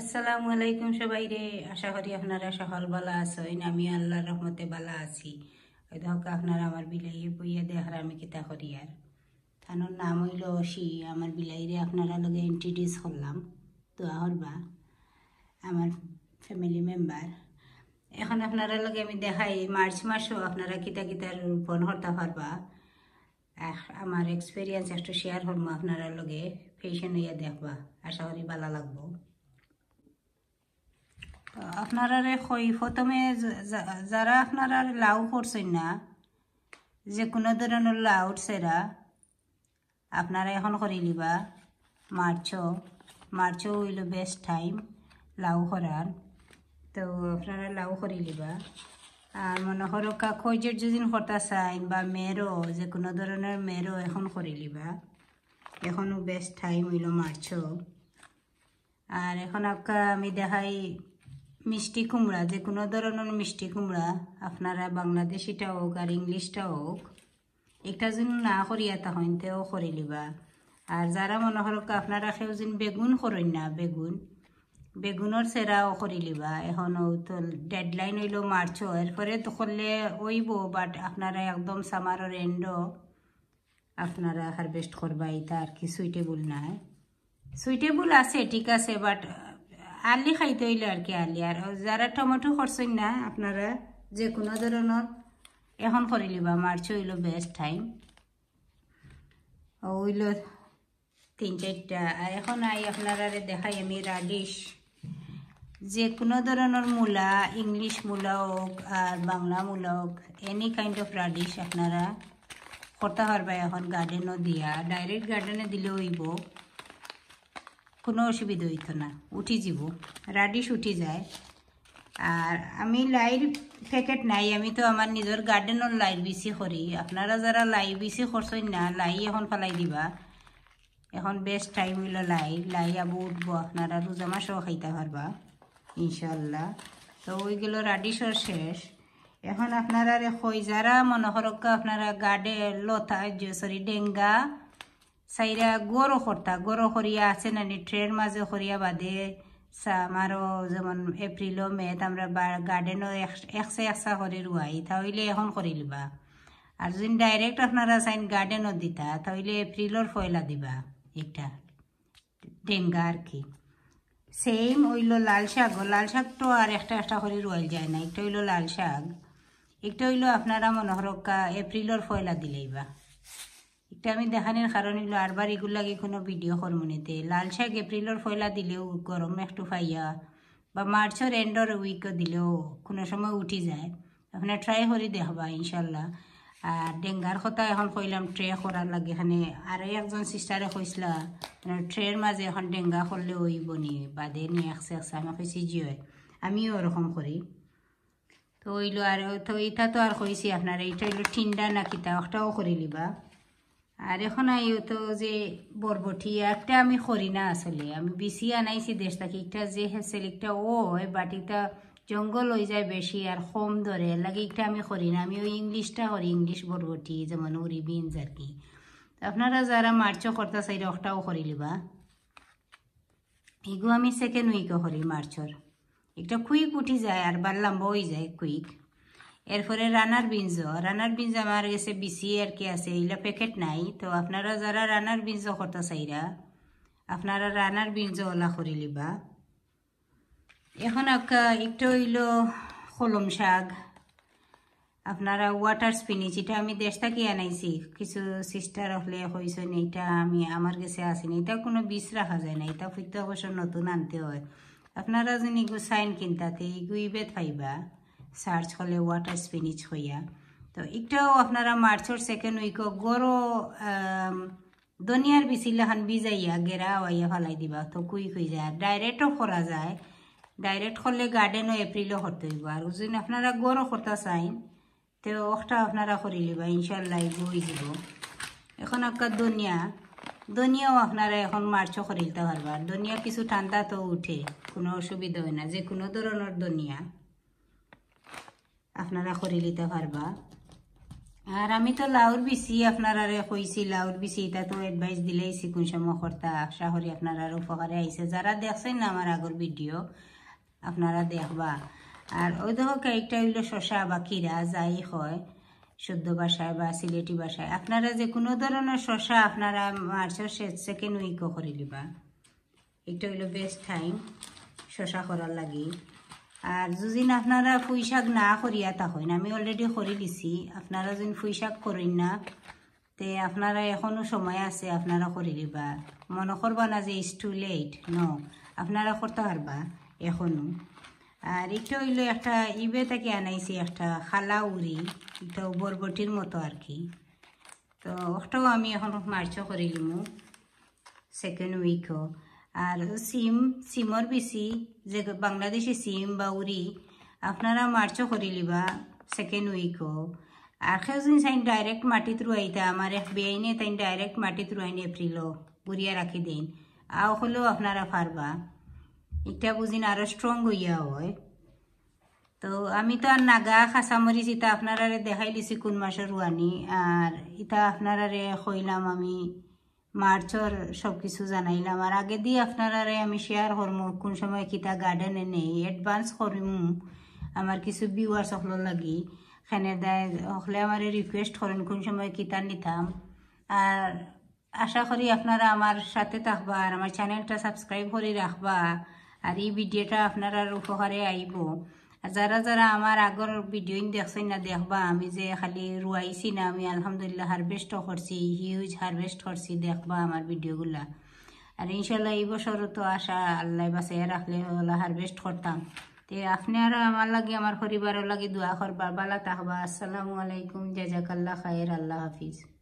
আসসালামু আলাইকুম সবাই রে আশা করি আপনারা সহল বালা আছেন আমি আল্লাহর রহমতে বালা আছি ওই ধক আপনারা আমার বিলাই বইয়া দেহার আমি কিতা করি আর থানোর নাম হইল অসি আমার বিলাইরে আপনারা লগে ইন্ট্রোডিউস করলাম তো হরবা আমার ফ্যামিলি মেম্বার এখন আপনারা লগে আমি দেখাই মার্চ মাসও আপনারা কিতা কিতার রোপণ হরতা পারবা আমার এক্সপিরিয়েন্স একটু শেয়ার করবো আপনারা লগে ফেশন হইয়া দেখবা আশা করি ভালো লাগবো আপনারা রে খই প্রথমে যারা আপনারা লাউ করছেন না যে কোনো ধরনের লাউ সেরা আপনারা এখন করে নিবা মার্চ মার্চ হইল বেস্ট টাইম লাউ করার তো আপনারা লাউ করে নিবা আর মনে হরকা খৈজের যদি হতা সাইন বা মেরো যে কোনো ধরনের মেরো এখন করে নিবা এখনও বেস্ট টাইম হইল মার্চ আর এখন আপকা আমি দেখাই মিষ্টি কুমড়া যে কোনো ধরনের মিষ্টি কুমড়া আপনারা বাংলাদেশিটা হোক আর ইংলিশটা হোক একটা যেন না করিয়া তখন তেও করে লিবা আর যারা মনে হরক আপনারা সেও যেন বেগুন করেন না বেগুন বেগুনের সেরাও করে লিবা এখন তো ডেডলাইন হইল মার্চ এরপরে তো করলে ওইব বাট আপনারা একদম সামারের এন্ড আপনারা হারভেস্ট করবা এটা আর কি সুইটেবল নাই সুইটেবল আছে ঠিক আছে বাট আলি খাইতে হইলে আর কি আলি আর যারা টমেটো করছেন না আপনারা যে কোনো ধরনের এখন করে লিবা মার্চ হইল বেস্ট টাইম হইল তিন চারটা আর এখন আই আপনারা দেখাই আমি রাডিশ যে কোনো ধরনের মূলা ইংলিশ মূলা হোক আর বাংলা মূলা হোক এনি কাইন্ড অফ রাডিশ আপনারা করতে পারবা এখন গার্ডেনও দিয়া ডাইরেক্ট গার্ডেনে দিলে হইব কোনো অসুবিধা হইতো না উঠি যাব রাডিশ উঠি যায় আর আমি লাইর প্যাকেট নাই আমি তো আমার নিজের গার্ডেনের লাইট বেশি করি আপনারা যারা লাই বেশি করছেন না লাই এখন ফেলাই দিবা এখন বেস্ট টাইম হইল লাই লাই আবু উঠব আপনারা রোজা মাসও খাইতে পারবা ইনশাল্লাহ তো ওইগুলো রাডিশর শেষ এখন আপনারা কই যারা মনে করক আপনারা গার্ডে লতা সরি ডেঙ্গা সাইরা গরো খরতা গরো খরিয়া আছে না ট্রেন মাঝে খরিয়া বাদে আমারও যেমন এপ্রিলও মে আমরা গার্ডেনও একশো একশা করে রুয়াই তাহলে এখন করে লিবা আর যদি ডাইরেক্ট আপনারা সাইন গার্ডেনও দিতা তাহলে এপ্রিলর ফয়লা দিবা একটা ডেঙ্গা আর কি সেম হইল লাল শাক লাল শাকটো আর একটা একটা করে রোয়াল যায় না একটা হইল লাল শাক একটা হইল আপনারা হরকা এপ্রিলর ফয়লা দিলেই বা একটা আমি দেখানোর কারণ হলো আরবার এগুলো কোনো ভিডিও করমুনিতে লাল শাক এপ্রিলের ফয়লা দিলেও গরম একটু ফাইয়া বা মার্চের এন্ডর উইক দিলেও কোনো সময় উঠি যায় এখানে ট্রাই করে দেখবা ইনশাল্লাহ আর ডেঙ্গার কথা এখন কইলাম ট্রে করার লাগে এখানে আর একজন সিস্টারে কইসলা ট্রের মাঝে এখন ডেঙ্গা করলে ওইব নি বাদে নিয়ে একসে একসে আমি কইছি জিও আমিও ওরকম করি তো ওইলো আর তো এটা তো আর কইছি আপনার এইটা হইলো ঠিন্ডা না কিতা একটাও করে লিবা আর এখন আই তো যে বরবটি একটা আমি খরি না আসলে আমি বেশি আনাইছি দেশ থাকি একটা যে হেসেল একটা ওই বাটিটা জঙ্গল হয়ে যায় বেশি আর কম ধরে লাগে একটা আমি খরি না আমি ওই ইংলিশটা করি ইংলিশ বরবটি যেমন উরি বিনস আর কি আপনারা যারা মার্চ করতে চাই রকটাও করি লিবা এগুলো আমি সেকেন্ড উইকে করি মার্চর একটা কুইক উঠি যায় আর বার লম্বা হয়ে যায় কুইক এরপরে রানার বিনজ রানার বিনজ আমার গেছে বিসি আর কি আছে এইলা প্যাকেট নাই তো আপনারা যারা রানার বিনজ করতে চাইরা আপনারা রানার বিনজ ওলা করে লিবা এখন একটু হইল কলম শাক আপনারা ওয়াটার স্পিনিচ এটা আমি দেশটা কে আনাইছি কিছু সিস্টার হলে হয়েছে না এটা আমি আমার কাছে আসেনি এটা কোনো বীজ রাখা যায় না এটা ফুটতে অবশ্য নতুন আনতে হয় আপনারা যিনি গো সাইন কিনতাতে এগুলো ইবেত পাইবা সার্চ করলে ওয়াটার স্পিনিচ হইয়া তো একটাও আপনারা মার্চর সেকেন্ড উইকও গরো দনিয়ার বিচিলাখান বিজাইয়া গেরা ওয়াইয়া ফালাই দিবা তো কুই কুই যায় ডাইরেক্টও করা যায় ডাইরেক্ট করলে গার্ডেনও এপ্রিলও করতে হইব আর যদি আপনারা গরো করতা চাইন তো ওটা আপনারা করি লিবা ইনশাল্লাহ গই দিব এখন একটা দনিয়া দনিয়াও আপনারা এখন মার্চও করে দিতে পারবা দনিয়া কিছু ঠান্ডা তো উঠে কোনো অসুবিধা হয় না যে কোনো ধরনের দনিয়া আপনারা করে নিতে পারবা আর আমি তো লাউর বিচি আপনারা কইছি লাউর বিচি এটা তো এডভাইস দিলেই শিকুন সমকর্তা আশা করি আপনারা উপকারে আইসে যারা দেখছেন না আমার আগর ভিডিও আপনারা দেখবা আর ওই দেখো কয়েকটা হইলো শশা বা কিরা যাই হয় শুদ্ধ বাসায় বা সিলেটি বাসায় আপনারা যে কোনো ধরনের শশা আপনারা মার্চের শেষ সেকেন্ড উইকও করে নিবা এটা হইলো বেস্ট টাইম শশা করার লাগি আর যদিন আপনারা ফুই শাক না করিয়া তখন আমি অলরেডি করে দিছি আপনারা যদি ফুই শাক করেন না তে আপনারা এখনও সময় আছে আপনারা করে দিবা মনে করবা না যে ইস টু লেট ন আপনারা করতে পারবা এখনও আর এটা হইলো একটা ইবে থেকে আনাইছি একটা খালা উড়ি এটাও বরবটির মতো আর কি তো ওটাও আমি এখন মার্চ করে নিমু সেকেন্ড উইকও আর সিম সিমর বেশি যে বাংলাদেশি সিম বা উড়ি আপনারা মার্চও করে লিবা সেকেন্ড উইকও আর সেজন সাইন ডাইরেক্ট মাটিত রুয়াইতা আমার এফ বেআইনে তাই ডাইরেক্ট মাটিত রুয়াইনে এপ্রিলও উড়িয়া রাখি দিন আও হলেও আপনারা ফারবা এটা বুঝিন আরও স্ট্রং হইয়া হয় তো আমি তো আর নাগা খাসামরিচ ইতা আপনারা দেখাই দিছি কোন মাসের রুয়ানি আর ইতা আপনারারে হইলাম আমি মার্চর সব কিছু জানাইলাম আর আগে দিয়ে আপনারা আমি শেয়ার করবো কোন সময় কিতা গার্ডেনে নেই অ্যাডভান্স করিম আমার কিছু বিওয়ার সকল লাগি খানে দেয় হলে আমার রিকোয়েস্ট করেন কোন সময় কিতা নিতাম আর আশা করি আপনারা আমার সাথে থাকবা আর আমার চ্যানেলটা সাবস্ক্রাইব করে রাখবা আর এই ভিডিওটা আপনারা উপহারে আইব যারা যারা আমার আগর ভিডিও দেখছেন না দেখবা আমি যে খালি রুয়াইছি না আমি আলহামদুলিল্লাহ হারভেস্টও করছি হিউজ হারভেস্ট করছি দেখবা আমার ভিডিওগুলা আর ইনশাল্লাহ এই বছরও তো আশা আল্লাহ বাসায় রাখলে হারভেস্ট করতাম তে আপনি আরও আমার লাগে আমার পরিবারও লাগে দোয়া করবা বালা তাহবা আসসালামু আলাইকুম জাজাকাল্লা খায়ের আল্লাহ হাফিজ